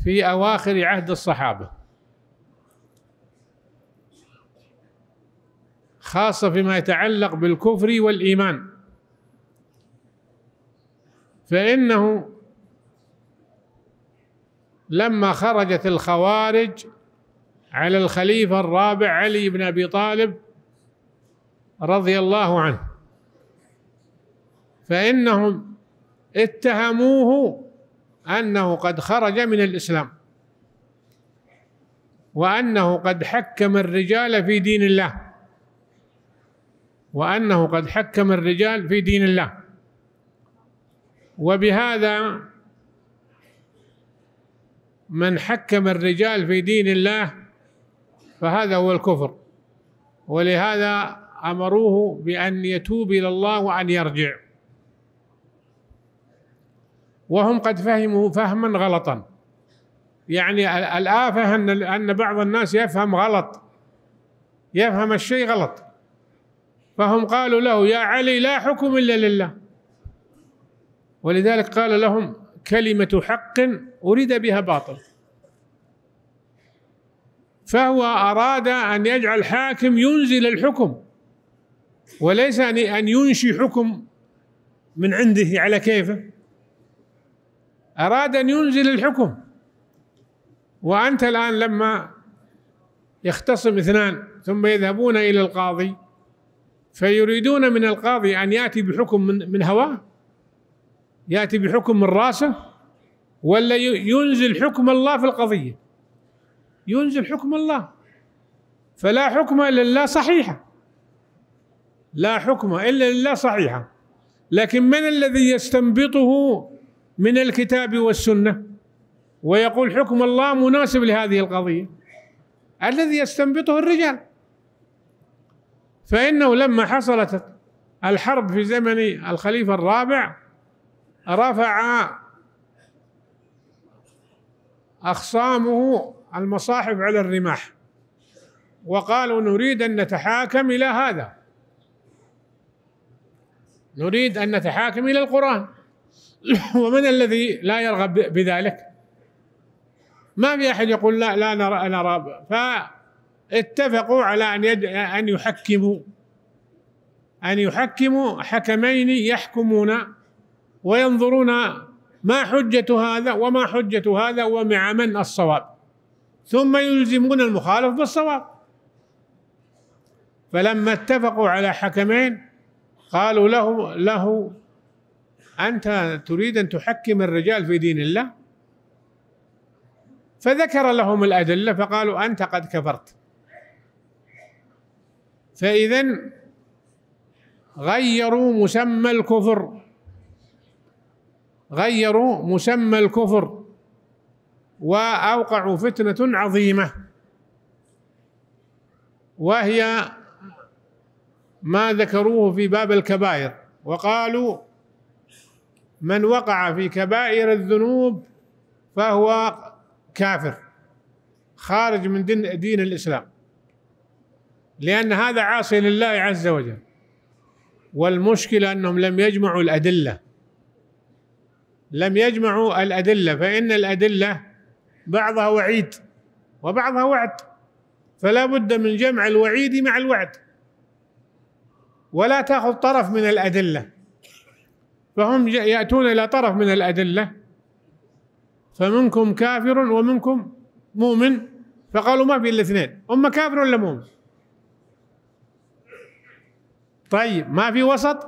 في أواخر عهد الصحابة خاصة فيما يتعلق بالكفر والإيمان فإنه لما خرجت الخوارج على الخليفة الرابع علي بن أبي طالب رضي الله عنه فإنهم اتهموه أنه قد خرج من الإسلام وأنه قد حكم الرجال في دين الله وأنه قد حكم الرجال في دين الله وبهذا من حكم الرجال في دين الله فهذا هو الكفر ولهذا امروه بان يتوب الى الله وان يرجع وهم قد فهموا فهما غلطا يعني الآفة أن أن بعض الناس يفهم غلط يفهم الشيء غلط فهم قالوا له يا علي لا حكم إلا لله ولذلك قال لهم كلمة حق أريد بها باطل فهو أراد أن يجعل حاكم ينزل الحكم وليس أن ينشي حكم من عنده على كيفه أراد أن ينزل الحكم وأنت الآن لما يختصم اثنان ثم يذهبون إلى القاضي فيريدون من القاضي أن يأتي بحكم من, من هواه يأتي بحكم من راسه ولا ينزل حكم الله في القضية ينزل حكم الله فلا حكم إلا لله صحيحة لا حكم إلا لله صحيحة لكن من الذي يستنبطه من الكتاب والسنه ويقول حكم الله مناسب لهذه القضيه الذي يستنبطه الرجال فانه لما حصلت الحرب في زمن الخليفه الرابع رفع اخصامه المصاحف على الرماح وقالوا نريد ان نتحاكم الى هذا نريد ان نتحاكم الى القران *coughs* ومن الذي لا يرغب بذلك ما في احد يقول لا لا نرى نرى فاتفقوا على ان يد ان يحكموا ان يحكموا حكمين يحكمون وينظرون ما حجة هذا وما حجة هذا ومع من الصواب ثم يلزمون المخالف بالصواب فلما اتفقوا على حكمين قالوا له له أنت تريد أن تحكم الرجال في دين الله فذكر لهم الأدلة فقالوا أنت قد كفرت فإذا غيروا مسمى الكفر غيروا مسمى الكفر وأوقعوا فتنة عظيمة وهي ما ذكروه في باب الكبائر وقالوا من وقع في كبائر الذنوب فهو كافر خارج من دين, دين الاسلام لان هذا عاصي لله عز وجل والمشكله انهم لم يجمعوا الادله لم يجمعوا الادله فان الادله بعضها وعيد وبعضها وعد فلا بد من جمع الوعيد مع الوعد ولا تاخذ طرف من الادله فهم يأتون إلى طرف من الأدلة فمنكم كافر ومنكم مؤمن فقالوا ما في الاثنين أما كافر ولا مؤمن طيب ما في وسط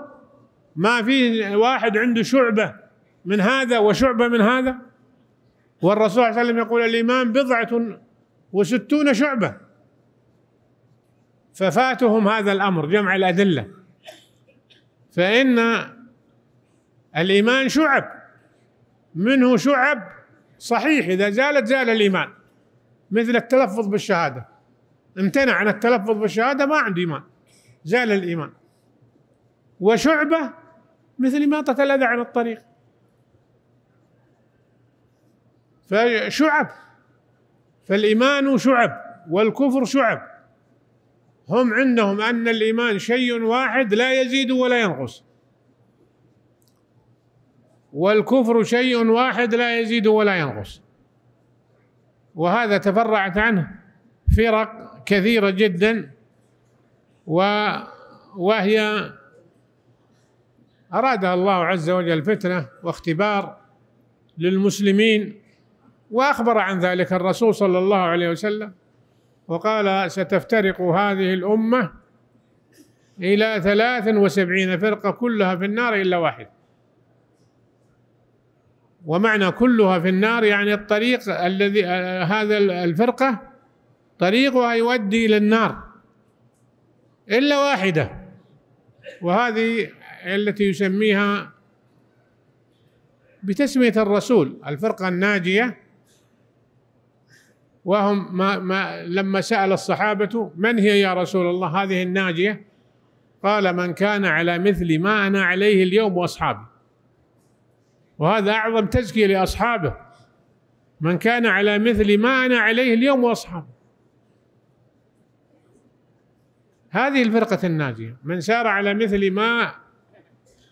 ما في واحد عنده شعبة من هذا وشعبة من هذا والرسول صلى الله عليه وسلم يقول الإيمان بضعة وستون شعبة ففاتهم هذا الأمر جمع الأدلة فإن الإيمان شعب منه شعب صحيح إذا زالت زال الإيمان مثل التلفظ بالشهادة امتنع عن التلفظ بالشهادة ما عنده إيمان زال الإيمان وشعبة مثل إماطة الأذى عن الطريق فشعب فالإيمان شعب والكفر شعب هم عندهم أن الإيمان شيء واحد لا يزيد ولا ينقص والكفر شيء واحد لا يزيد ولا ينقص وهذا تفرعت عنه فرق كثيرة جدا وهي أرادها الله عز وجل فتنة واختبار للمسلمين وأخبر عن ذلك الرسول صلى الله عليه وسلم وقال ستفترق هذه الأمة إلى ثلاث وسبعين فرقة كلها في النار إلا واحد ومعنى كلها في النار يعني الطريق الذي آه، هذا الفرقة طريقها يودي إلى النار إلا واحدة وهذه التي يسميها بتسمية الرسول الفرقة الناجية وهم ما ما لما سأل الصحابة من هي يا رسول الله هذه الناجية قال من كان على مثل ما أنا عليه اليوم وأصحابي وهذا أعظم تزكية لأصحابه من كان على مثل ما أنا عليه اليوم وأصحابه هذه الفرقة الناجية من سار على مثل ما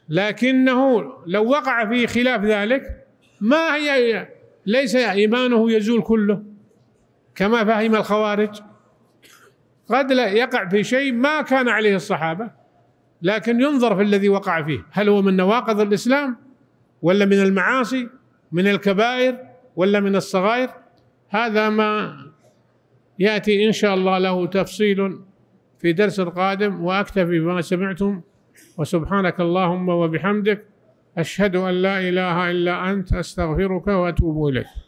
لكنه لو وقع في خلاف ذلك ما هي ليس إيمانه يزول كله كما فهم الخوارج قد لا يقع في شيء ما كان عليه الصحابة لكن ينظر في الذي وقع فيه هل هو من نواقض الإسلام ولا من المعاصي من الكبائر ولا من الصغائر هذا ما ياتي ان شاء الله له تفصيل في درس قادم واكتفي بما سمعتم وسبحانك اللهم وبحمدك اشهد ان لا اله الا انت استغفرك واتوب اليك